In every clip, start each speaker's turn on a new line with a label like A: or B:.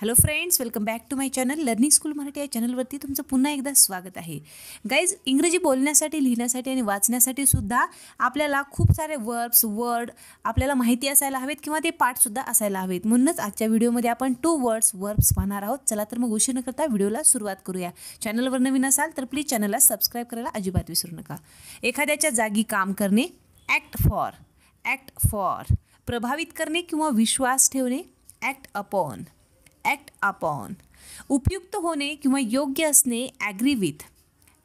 A: hello friends welcome back to my channel learning school Marathi या चॅनलवरती तुमचं पुन्हा एकदा स्वागत आहे गाईज इंग्रजी बोलण्यासाठी लिहिण्यासाठी आणि वाचण्यासाठी सुद्धा आपल्याला खूप सारे वर्ब्स वर्ड आपल्याला माहिती असायला हवेत किंवा ते पाठसुद्धा असायला हवेत म्हणूनच आजच्या व्हिडिओमध्ये आपण टू वर्ड्स वर्ब्स पाहणार आहोत चला तर मग उशीर न करता व्हिडिओला सुरुवात करूया चॅनलवर नवीन असाल तर प्लीज चॅनलला सबस्क्राईब करायला अजिबात विसरू नका एखाद्याच्या जागी काम करणे ॲक्ट फॉर ॲक्ट फॉर प्रभावित करणे किंवा विश्वास ठेवणे ॲक्ट अपॉन ॲक्ट अपॉन उपयुक्त होणे किंवा योग्य असणे ॲग्री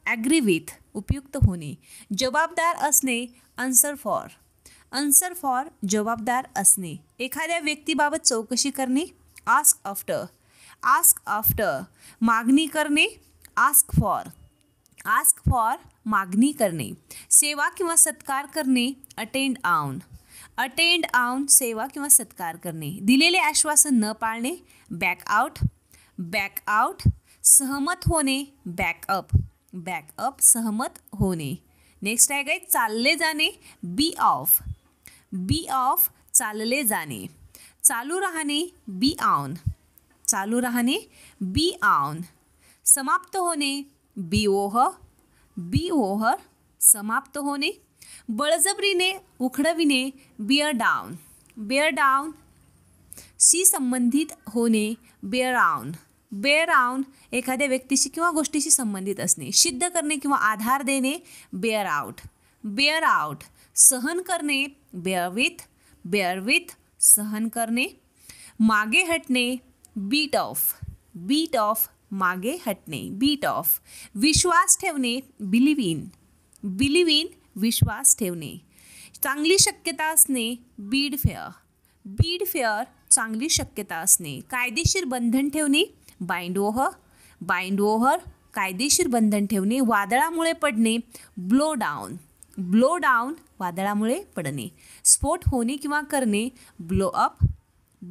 A: ॲग्रीविथ उपयुक्त होणे जबाबदार असणे आन्सर फॉर आन्सर फॉर जबाबदार असणे एखाद्या व्यक्तीबाबत चौकशी करणे आस्क आफ्टर आस्क आफ्टर मागणी करणे आस्क फॉर आस्क फॉर मागणी करणे सेवा किंवा सत्कार करणे अटेंड आउन अटेंड आऊन सेवा किंवा सत्कार करणे दिलेले आश्वासन न पाळणे बॅक आऊट बॅक आऊट सहमत होणे बॅकअप बॅकअप सहमत होणे नेक्स्ट आहे काय चालले जाणे बी ऑफ बी ऑफ चालले जाणे चालू राहणे बी ऑन चालू राहणे बी ऑन समाप्त होणे बी ओह बी ओहर समाप्त होणे बळजबरीने उखडविणे बिअर डाऊन बेअर डाऊन शी संबंधित होणे बेअर आऊन बेअर आऊन एखाद्या व्यक्तीशी किंवा गोष्टीशी संबंधित असणे सिद्ध करणे किंवा आधार देणे बेअर आऊट बेअर आउट सहन करणे बेअर विथ बेअर विथ सहन करणे मागे हटणे बीट ऑफ बीट ऑफ मागे हटणे बीट ऑफ विश्वास ठेवणे बिलिव्ह इन इन विश्वास ठेवणे चांगली शक्यता असणे बीड फेअर बीड फेअर चांगली शक्यता असणे कायदेशीर बंधन ठेवणे बाइंड ओहर बाइंड ओहर कायदेशीर बंधन ठेवणे वादळामुळे पडणे ब्लो डाऊन ब्लो डाऊन वादळामुळे पडणे स्फोट होणे किंवा करणे ब्लो अप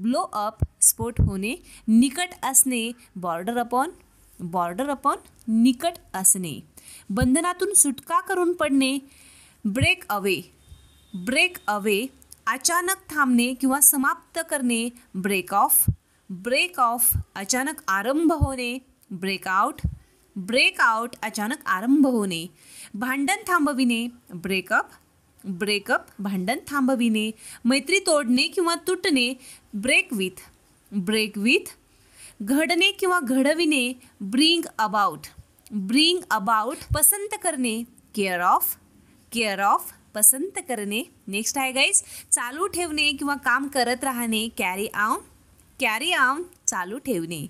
A: ब्लो अप स्फोट होणे निकट असणे बॉर्डर अपॉन बॉर्डर अपॉन निकट असणे बंधनातून सुटका करून पडणे ब्रेक अवे ब्रेक अवे अचानक थांबणे किंवा समाप्त करणे ब्रेक ऑफ ब्रेक ऑफ अचानक आरंभ होणे ब्रेकआउट ब्रेकआउट अचानक आरंभ होणे भांडण थांबविणे ब्रेकअप ब्रेकअप भांडण थांबविणे मैत्री तोडणे किंवा तुटणे ब्रेक विथ ब्रेक विथ घडणे किंवा घडविणे ब्रिंग अबाउट ब्रिंग अबाउट पसंत करणे केअर ऑफ केअर ऑफ पसंत करणे नेक्स्ट आहे गाईज चालू ठेवणे किंवा काम करत राहणे कॅरी ऑन कॅरी ऑन चालू ठेवणे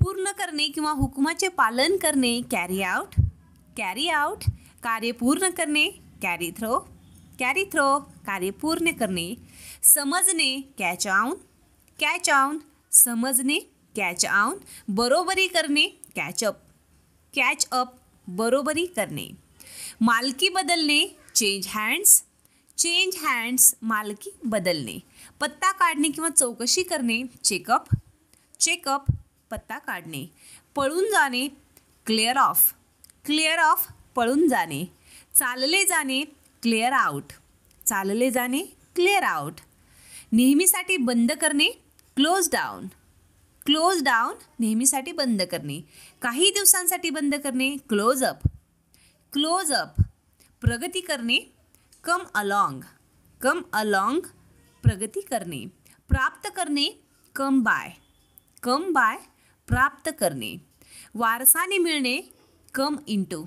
A: पूर्ण करणे किंवा हुकुमाचे पालन करणे कॅरी आउट कॅरी आउट कार्य पूर्ण करणे कॅरी थ्रो कॅरी थ्रो कार्य पूर्ण करणे समजणे कॅच ऑन कॅच ऑन समजणे कॅच ऑन बरोबरी करणे कॅच अप कॅच अप बरोबरी करणे मालकी बदलणे चेंज हँड्स चेंज हँड्स मालकी बदलणे पत्ता काढणे किंवा चौकशी करणे चेकअप चेकअप पत्ता काढणे पळून जाणे क्लिअर ऑफ क्लिअर ऑफ पळून जाणे चालले जाणे क्लिअर आउट चालले जाणे क्लिअर आउट नेहमीसाठी बंद करणे क्लोज डाऊन क्लोज डाऊन नेहमीसाठी बंद करणे काही दिवसांसाठी बंद करणे क्लोज अप क्लोज अप प्रगती करणे कम अलॉंग कम अलॉंग प्रगती करणे प्राप्त करणे कम बाय कम बाय प्राप्त करणे वारसाने मिळणे कम इंटू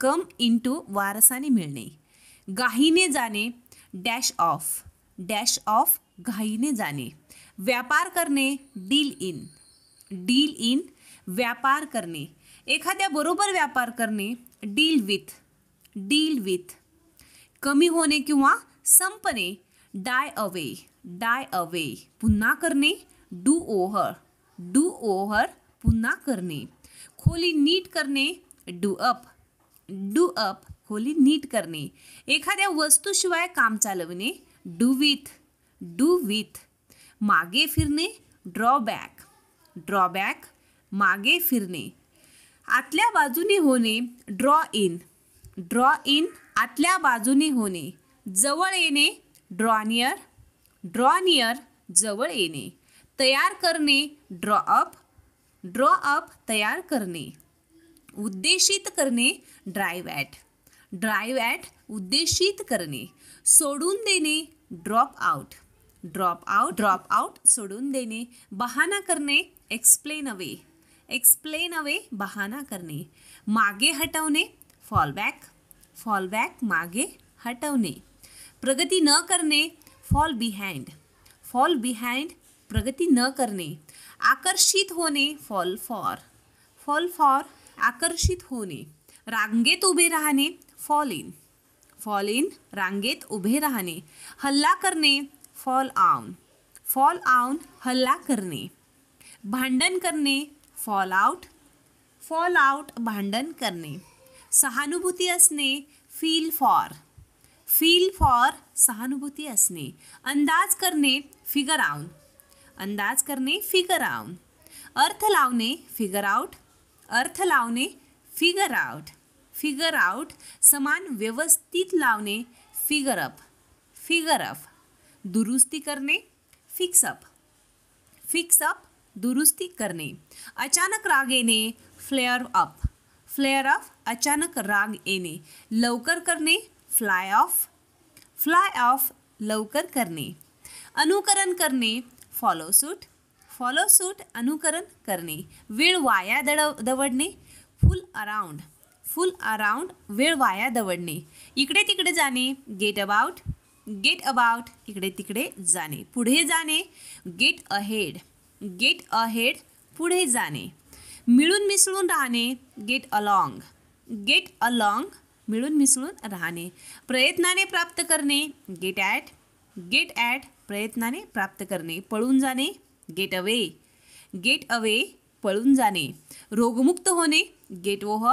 A: कम इंटू वारसाने मिळणे गाहीने जाणे डॅश ऑफ डॅश ऑफ घाईने जाणे व्यापार करणे डील इन डील इन व्यापार करणे एखाद्या बरोबर व्यापार करणे डील विथ डील विथ कमी होणे किंवा संपणे डाय अवे डाय अवे पुन्हा करणे डू ओव्हर डू ओव्हर पुन्हा करणे खोली नीट करणे डू अप डू अप खोली नीट करणे एखाद्या वस्तूशिवाय काम चालवणे डू विथ डू विथ मागे फिरणे ड्रॉबॅक ड्रॉबॅक मागे फिरणे आतल्या बाजूने होणे ड्रॉ इन ड्रॉ इन आतल्या बाजूने होणे जवळ येणे ड्रॉ नियर ड्रॉ नियर जवळ येणे तयार करणे ड्रॉ अप ड्रॉ अप तयार करणे उद्देशित करणे ड्राईव्ह ॲट ड्राईव्ह ॲट उद्देशित करणे सोडून देणे drop out drop out drop out सोडून देणे बहाना करणे एक्सप्लेन अवे एक्सप्लेन अवे बहाना करणे मागे हटवणे फॉल बैक मागे हटवने प्रगति न करने फॉल बिहाइंड फॉल बिहाइंड प्रगति न करने आकर्षित होने फॉल फॉर फॉल फॉर आकर्षित होने रांगेत उभे रहने फॉल इन फॉल इन रांगेत उभे रहने हल्ला करने फॉल आउन फॉल आउन हल्ला करने भांडण करने फॉल आउट फॉल आउट भांडण करने सहानुभूती असणे फील फॉर फील फॉर सहानुभूती असणे अंदाज करणे फिगर आउन अंदाज करणे फिगर आउन अर्थ लावणे फिगर आउट अर्थ लावणे फिगर आउट फिगर आउट समान व्यवस्थित लावणे फिगर अप फिगर अप दुरुस्ती करणे फिक्सअप फिक्सअप दुरुस्ती करणे अचानक राग फ्लेअर अप फ्लेअर अप अचानक राग येणे लवकर करणे फ्लाय ऑफ फ्लाय ऑफ लवकर करणे अनुकरण करणे फॉलो सूट फॉलो सूट अनुकरण करणे वेळ वाया दडव दवडणे फुल अराऊंड फुल अराऊंड वेळ वाया दवडणे इकडे तिकडे जाणे गेट अबाउट गेट अबाउट इकडे तिकडे जाणे पुढे जाणे गेट अहेड गेट अहेड पुढे जाणे मिळून मिसळून राहणे गेट अलॉंग गेट अलॉंग मिळून मिसळून राहणे प्रयत्नाने प्राप्त करणे गेट ॲट गेट ॲट प्रयत्नाने प्राप्त करणे पळून जाणे गेट अवे गेट अवे पळून जाणे रोगमुक्त होणे गेट वोह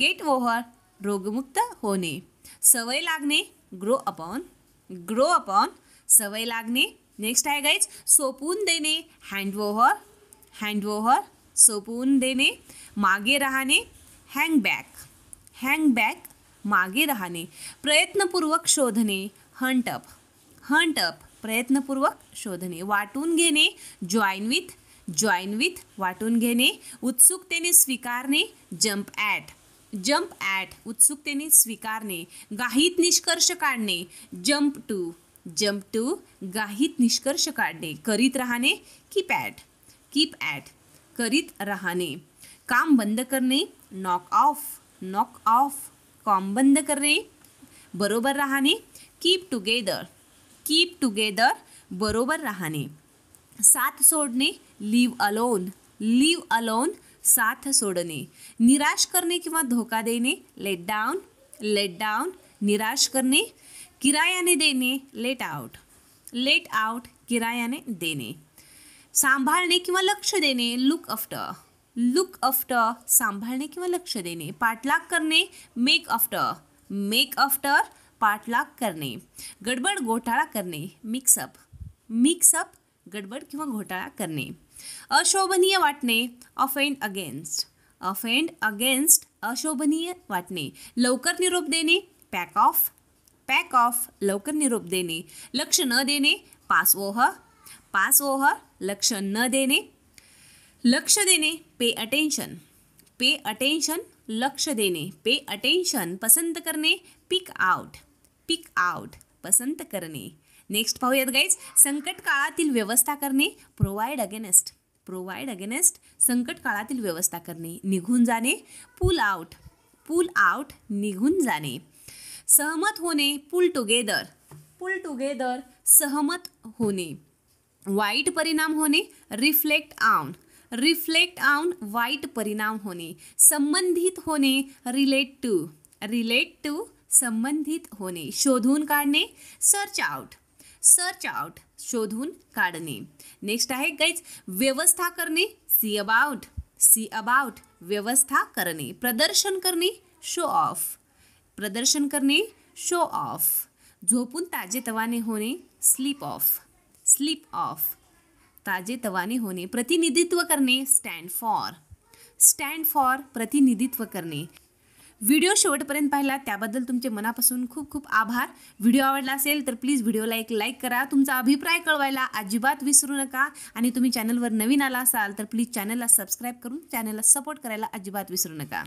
A: गेट वोहर रोगमुक्त होणे सवय लागणे ग्रो अपॉन ग्रो अपॉन सवय लागणे नेक्स्ट आहे गाईज सोपवून देणे हँडवोहर हँडवोहर सोपवून देणे मागे राहणे हँग बॅक हँग बॅक मागे राहणे प्रयत्नपूर्वक शोधणे हंटअप हंटअप प्रयत्नपूर्वक शोधणे वाटून घेणे जॉईन विथ जॉईन विथ वाटून घेणे उत्सुकतेने स्वीकारणे जम्प ॲट जम्प ॲट उत्सुकतेने स्वीकारणे गाहीत निष्कर्ष काढणे जम्प टू जम्प टू गाहीत निष्कर्ष काढणे करीत राहणे कीप ॲट कीप ॲट करीत राहणे काम बंद करणे नॉक ऑफ नॉक ऑफ कॉम बंद करणे बरोबर राहणे कीप टुगेदर कीप टुगेदर बरोबर राहणे साथ सोडणे लिव अलोन लिव अलोन साथ सोडणे निराश करणे किंवा धोका देणे लेट डाऊन लेट डाऊन निराश करणे किरायाने देणे लेट आउट लेट आउट किरायाने देणे सांभाळणे किंवा लक्ष देणे लुक आफ्टर लुक आफ्टर सांभाळणे किंवा लक्ष देणे पाठलाग करणे मेक आफ्टर मेक आफ्टर पाठलाग करणे गडबड घोटाळा करणे मिक्सअप मिक्सअप गडबड किंवा घोटाळा करणे अशोभनीय वाटणे अफेंड अगेन्स्ट अफेंड अगेन्स्ट अशोभनीय वाटणे लवकर निरोप देणे पॅक ऑफ पॅक ऑफ लवकर निरोप देणे लक्ष न देणे पास ओह पास ओह लक्ष न देणे लक्ष देणे पे अटेन्शन पे अटेन्शन लक्ष देणे पे अटेन्शन पसंत करणे पिक आउट पिक आउट पसंत करणे नेक्स्ट पाहूयात गाईज संकट काळातील व्यवस्था करणे प्रोवाईड अगेनेस्ट प्रोवाईड अगेनेस्ट संकट काळातील व्यवस्था करणे निघून जाणे पुल आउट पुल आउट निघून जाणे सहमत होणे पुल टुगेदर पुल टुगेदर सहमत होणे वाईट परिणाम होणे रिफ्लेक्ट आउन रिफ्लेक्ट ऑन वाईट परिणाम होणे संबंधित होणे रिलेट टू रिलेट टू संबंधित होणे शोधून काढणे सर्च आउट सर्च आउट शोधून काढणे नेक्स्ट आहे गाईज व्यवस्था करणे सी अबाउट सी अबाउट व्यवस्था करणे प्रदर्शन करणे शो ऑफ प्रदर्शन करणे शो ऑफ झोपून ताजेतवाने होणे स्लीप ऑफ स्लीप ऑफ ताजेतवाने होणे प्रतिनिधित्व करणे स्टँड फॉर स्टँड फॉर प्रतिनिधित्व करणे व्हिडिओ शेवटपर्यंत पाहिला त्याबद्दल तुमचे मनापासून खूप खूप आभार व्हिडिओ आवडला असेल तर प्लीज व्हिडिओला एक लाईक करा तुमचा अभिप्राय कळवायला अजिबात विसरू नका आणि तुम्ही चॅनलवर नवीन आला असाल तर प्लीज चॅनलला सबस्क्राईब करून चॅनलला सपोर्ट करायला अजिबात विसरू नका